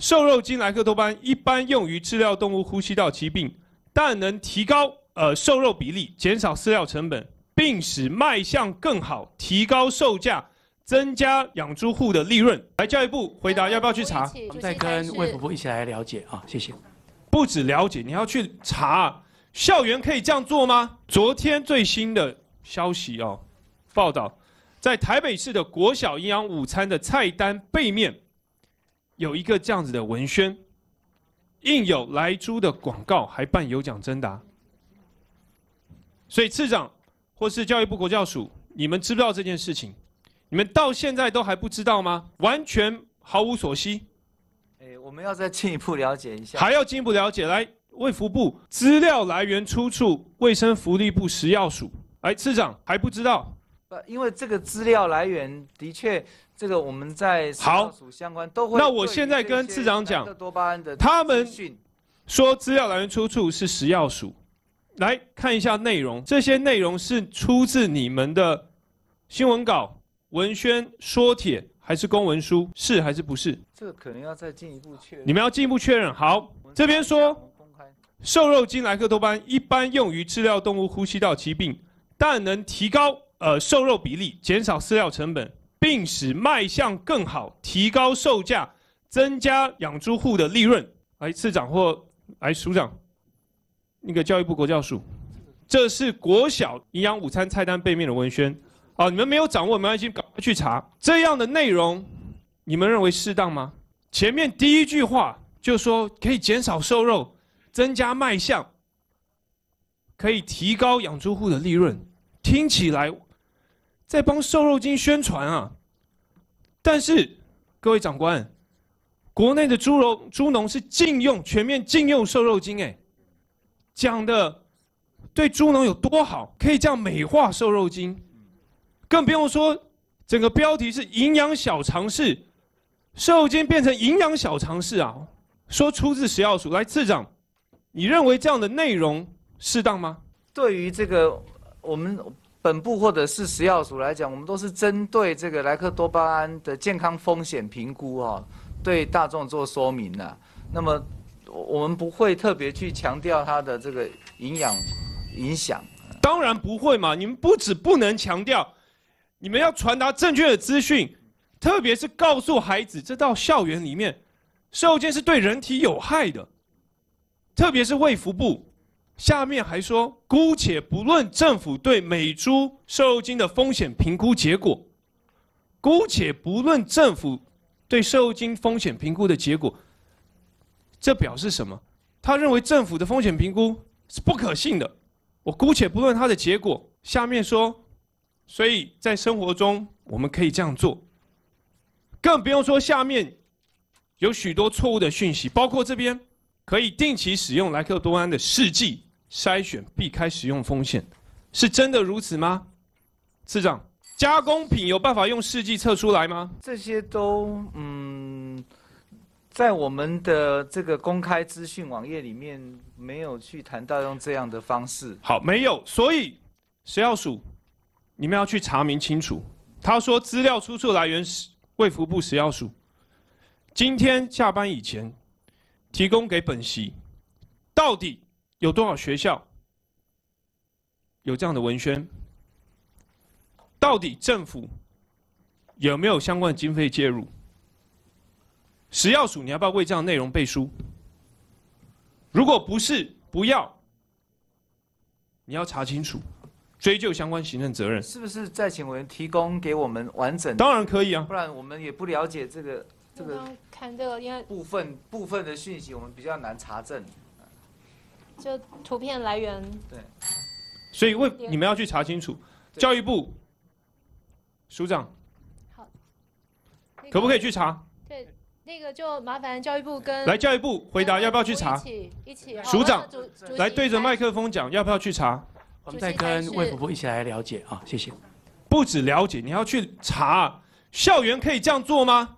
瘦肉精莱克多巴胺一般用于治疗动物呼吸道疾病，但能提高呃瘦肉比例，减少饲料成本，并使卖相更好，提高售价，增加养猪户的利润。来，教育部回答要不要去查？再跟魏婆婆一起来了解啊，谢谢。不止了解，你要去查。校园可以这样做吗？昨天最新的消息哦，报道在台北市的国小营养午餐的菜单背面。有一个这样子的文宣，印有来猪的广告，还办有奖征答，所以次长或是教育部国教署，你们知不知道这件事情？你们到现在都还不知道吗？完全毫无所悉。哎，我们要再进一步了解一下，还要进一步了解。来，卫福部资料来源出处，卫生福利部食药署。哎，次长还不知道。呃，因为这个资料来源的确，这个我们在好相关都会。那我现在跟市长讲，他们说资料来源出处是食药署，来看一下内容，这些内容是出自你们的新闻稿、文宣、说帖还是公文书？是还是不是？这个可能要再进一步确认。你们要进一步确认。好，这边说，瘦肉精莱克多巴胺一般用于治疗动物呼吸道疾病，但能提高。呃，瘦肉比例减少饲料成本，并使卖相更好，提高售价，增加养猪户的利润。哎，次长或哎署长，那个教育部国教署，这是国小营养午餐菜单背面的文宣。好，你们没有掌握，没们要赶快去查这样的内容，你们认为适当吗？前面第一句话就说可以减少瘦肉，增加卖相，可以提高养猪户的利润，听起来。在帮瘦肉精宣传啊！但是，各位长官，国内的猪肉猪农是禁用、全面禁用瘦肉精，哎，讲的对猪农有多好，可以这样美化瘦肉精，更不用说整个标题是“营养小常识”，瘦肉精变成营养小常识啊！说出自食药署，来次长，你认为这样的内容适当吗？对于这个，我们。本部或者是食药署来讲，我们都是针对这个莱克多巴胺的健康风险评估哦，对大众做说明的。那么，我们不会特别去强调它的这个营养影响。当然不会嘛！你们不止不能强调，你们要传达正确的资讯，特别是告诉孩子，这到校园里面，瘦肩是对人体有害的，特别是胃腹部。下面还说，姑且不论政府对每株肉精的风险评估结果，姑且不论政府对瘦肉精风险评估的结果，这表示什么？他认为政府的风险评估是不可信的。我姑且不论他的结果。下面说，所以在生活中我们可以这样做，更不用说下面有许多错误的讯息，包括这边可以定期使用莱克多安的试剂。筛选避开使用风险，是真的如此吗？司长，加工品有办法用试剂测出来吗？这些都嗯，在我们的这个公开资讯网页里面没有去谈到用这样的方式。好，没有，所以谁要数？你们要去查明清楚。他说资料出处来源是卫福部食药署，今天下班以前提供给本席，到底。有多少学校有这样的文宣？到底政府有没有相关的经费介入？食药署，你要不要为这样内容背书？如果不是，不要。你要查清楚，追究相关行政责任。是不是再请我们提供给我们完整？当然可以啊，不然我们也不了解这个这个。看这个，因为部分部分的讯息，我们比较难查证。就图片来源。对。所以为你们要去查清楚。教育部。署长。好。可不可以去查？对，那个就麻烦教育部跟。来，教育部回答要不要去查？一起，一起。署长，来对着麦克风讲要不要去查？我们再跟魏婆婆一起来了解啊，谢谢。不止了解，你要去查，校园可以这样做吗？